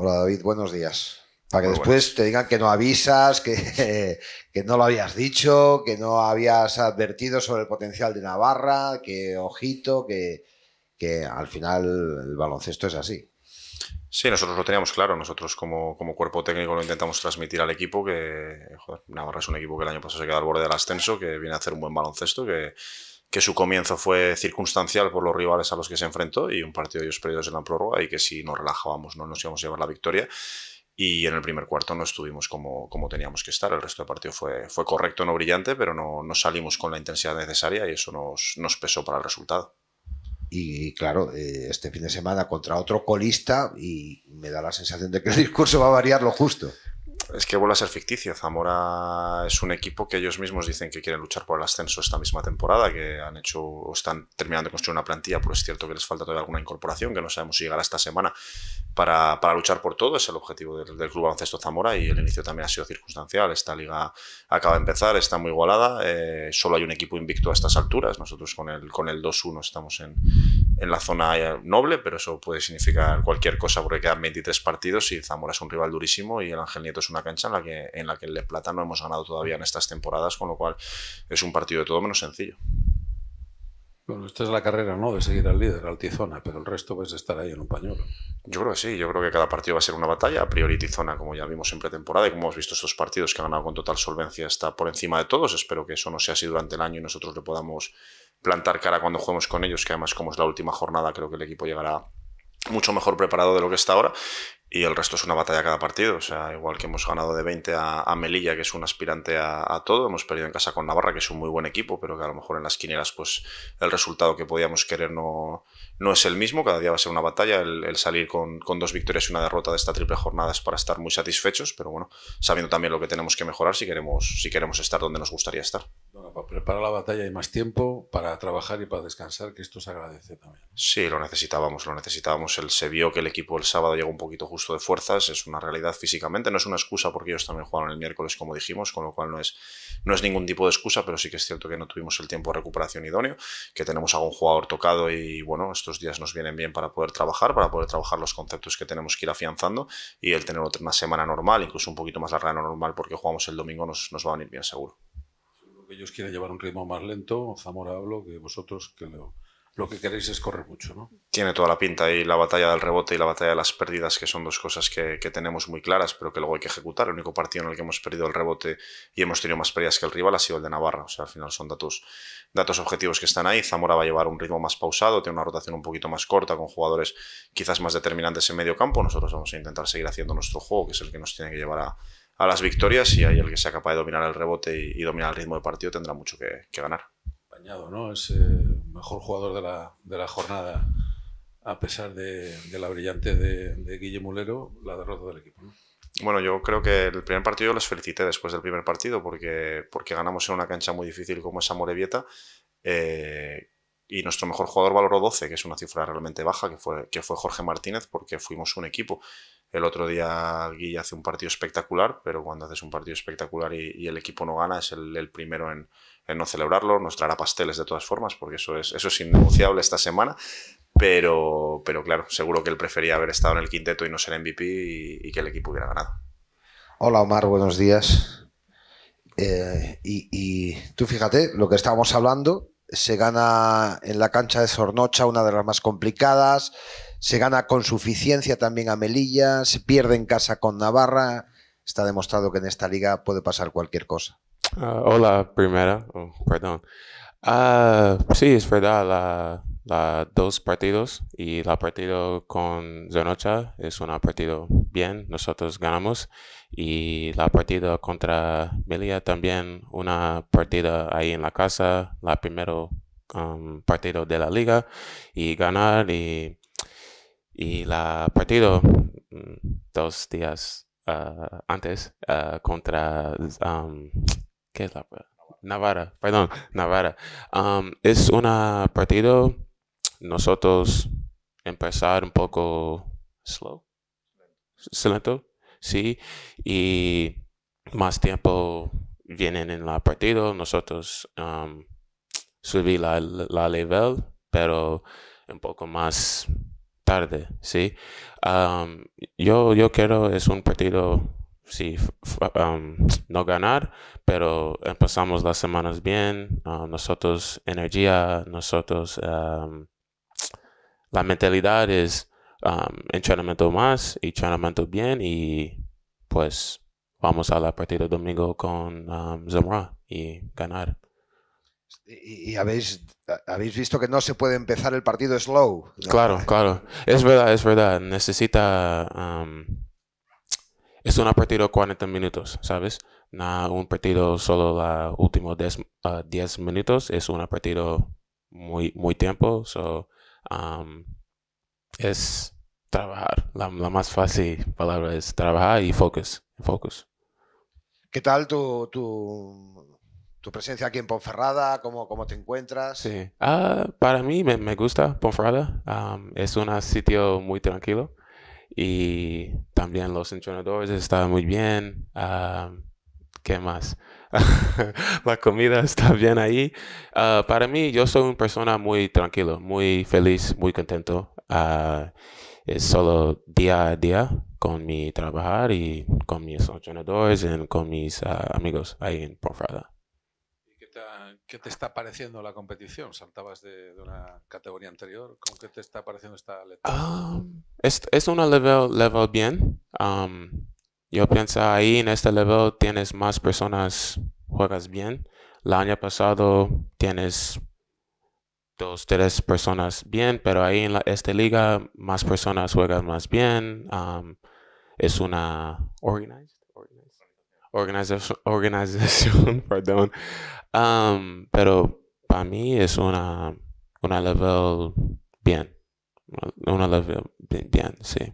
Hola David, buenos días. Para que después te digan que no avisas, que, que, no lo habías dicho, que no habías advertido sobre el potencial de Navarra, que ojito, que, que al final el baloncesto es así. Sí, nosotros lo teníamos claro. Nosotros como, como cuerpo técnico lo intentamos transmitir al equipo que Navarra es un equipo que el año pasado se quedó al borde del ascenso, que viene a hacer un buen baloncesto, que, que su comienzo fue circunstancial por los rivales a los que se enfrentó y un partido de ellos perdidos en la prórroga y que si nos relajábamos no nos íbamos a llevar la victoria. Y en el primer cuarto no estuvimos como, como teníamos que estar. El resto del partido fue, fue correcto, no brillante, pero no, salimos con la intensidad necesaria y eso nos, nos pesó para el resultado. Y claro, eh, este fin de semana contra otro colista y me da la sensación de que el discurso va a variar lo justo. Es que vuelve a ser ficticio. Zamora es un equipo que ellos mismos dicen que quieren luchar por el ascenso esta misma temporada, que han hecho o están terminando de construir una plantilla, pero es cierto que les falta todavía alguna incorporación, que no sabemos si llegará esta semana para, para luchar por todo. Es el objetivo del, Club Baloncesto Zamora y el inicio también ha sido circunstancial. Esta liga acaba de empezar, está muy igualada. Eh, solo hay un equipo invicto a estas alturas. Nosotros con el, con el 2-1 estamos en, en la zona eh, noble, pero eso puede significar cualquier cosa porque quedan 23 partidos y Zamora es un rival durísimo y el Ángel Nieto es una cancha en la que, en la que el Plata no hemos ganado todavía en estas temporadas, con lo cual es un partido de todo menos sencillo. Bueno, esta es la carrera, ¿no? De seguir al líder, al Tizona, pero el resto es pues, de estar ahí en un pañuelo. Yo creo que sí, yo creo que cada partido va a ser una batalla. A priori Tizona, como ya vimos en pretemporada y como hemos visto estos partidos que ha ganado con total solvencia, está por encima de todos. Espero que eso no sea así durante el año y nosotros le podamos plantar cara cuando juguemos con ellos, que además como es la última jornada, creo que el equipo llegará mucho mejor preparado de lo que está ahora. Y el resto es una batalla cada partido. O sea, igual que hemos ganado de 20 a, Melilla, que es un aspirante a, todo, hemos perdido en casa con Navarra, que es un muy buen equipo, pero que a lo mejor en las quinielas, pues el resultado que podíamos querer no, no es el mismo. Cada día va a ser una batalla. El, salir con, dos victorias y una derrota de esta triple jornada es para estar muy satisfechos, pero bueno, sabiendo también lo que tenemos que mejorar si queremos, si queremos estar donde nos gustaría estar para preparar la batalla y más tiempo, para trabajar y para descansar, que esto se agradece también. Sí, lo necesitábamos, lo necesitábamos. se vio que el equipo el sábado llegó un poquito justo de fuerzas, es una realidad físicamente, no es una excusa porque ellos también jugaron el miércoles, como dijimos, con lo cual no es, no es ningún tipo de excusa, pero sí que es cierto que no tuvimos el tiempo de recuperación idóneo, que tenemos algún jugador tocado y bueno, estos días nos vienen bien para poder trabajar, para poder trabajar los conceptos que tenemos que ir afianzando y el tener una semana normal, incluso un poquito más larga de normal porque jugamos el domingo, nos, nos va a venir bien seguro que ellos quieren llevar un ritmo más lento. Zamora hablo que vosotros que lo, que queréis es correr mucho, ¿no? Tiene toda la pinta y la batalla del rebote y la batalla de las pérdidas, que son dos cosas que, tenemos muy claras, pero que luego hay que ejecutar. El único partido en el que hemos perdido el rebote y hemos tenido más pérdidas que el rival ha sido el de Navarra. O sea, al final son datos, datos objetivos que están ahí. Zamora va a llevar un ritmo más pausado, tiene una rotación un poquito más corta, con jugadores quizás más determinantes en medio campo. Nosotros vamos a intentar seguir haciendo nuestro juego, que es el que nos tiene que llevar a a las victorias y ahí el que sea capaz de dominar el rebote y, dominar el ritmo de partido tendrá mucho que, ganar. Bañado, ¿no? Es el eh, mejor jugador de la, jornada, a pesar de, la brillante de, Guille Mulero, la derrota del equipo. Bueno, yo creo que el primer partido les felicité después del primer partido porque, porque ganamos en una cancha muy difícil como es Morevieta. Eh, y nuestro mejor jugador valoró 12, que es una cifra realmente baja, que fue, que fue Jorge Martínez, porque fuimos un equipo. El otro día Guilla hace un partido espectacular, pero cuando haces un partido espectacular y, el equipo no gana, es el, primero en, no celebrarlo. Nos traerá pasteles de todas formas, porque eso es, eso esta semana. Pero, pero claro, seguro que él prefería haber estado en el quinteto y no ser MVP y, y que el equipo hubiera ganado. Hola Omar, buenos días. Eh, y, y tú fíjate lo que estábamos hablando, se gana en la cancha de Zornocha, una de las más complicadas, se gana con suficiencia también a Melilla, se pierde en casa con Navarra. Está demostrado que en esta liga puede pasar cualquier cosa. Ah, hola, primera, oh, perdón. Ah, sí, es verdad, la, dos partidos y la partido con Zornocha es un partido bien, nosotros ganamos. Y la partida contra Melia también, una partida ahí en la casa, la primera um, partida de la liga y ganar. Y, la partida mm, dos días ah, antes ah, contra... Um, ¿Qué Navarra, perdón, Navarra. Um, es una partido, nosotros empezar un poco slow, sí, y más tiempo vienen en la partido. Nosotros subimos subí la, la level, pero un poco más tarde, sí. Um, yo, yo quiero es un partido sí, um, no ganar, pero empezamos las semanas bien, uh, nosotros energía, nosotros um, la mentalidad es Um, entrenamiento más y entrenamiento bien y pues vamos a la partida domingo con um, Zamora y ganar. Y, habéis, habéis visto que no se puede empezar el partido slow. Claro, claro. Es verdad, es verdad. Necesita... Um, es una partido de 40 minutos, ¿sabes? No un partido solo los últimos 10, uh, minutos. Es una partido muy, muy tiempo. So, es trabajar. La, la, más fácil palabra es trabajar y focus. focus. ¿Qué tal tu, tu, tu presencia aquí en Ponferrada? ¿Cómo, cómo te encuentras? Sí. Ah, para mí me, gusta Ponferrada. es un sitio muy tranquilo y también los entrenadores están muy bien. ¿Qué más? la comida está bien ahí. Ah, para mí, yo soy una persona muy tranquilo, muy feliz, muy contento es eh, solo día a día con mi trabajar y con mis entrenadores y con mis ah, amigos ahí en Ponferrada. ¿Qué te está pareciendo la competición? Saltabas de, una categoría anterior. ¿Con qué te está pareciendo esta letra? Um, es, es un level, level bien. Um, yo pienso ahí en este level tienes más personas, juegas bien. El año pasado tienes dos, tres personas bien, pero ahí en esta liga más personas juegan más bien. Um, es una organized, organización, perdón. Um, pero para mí es una, una level bien. Una level bien sí.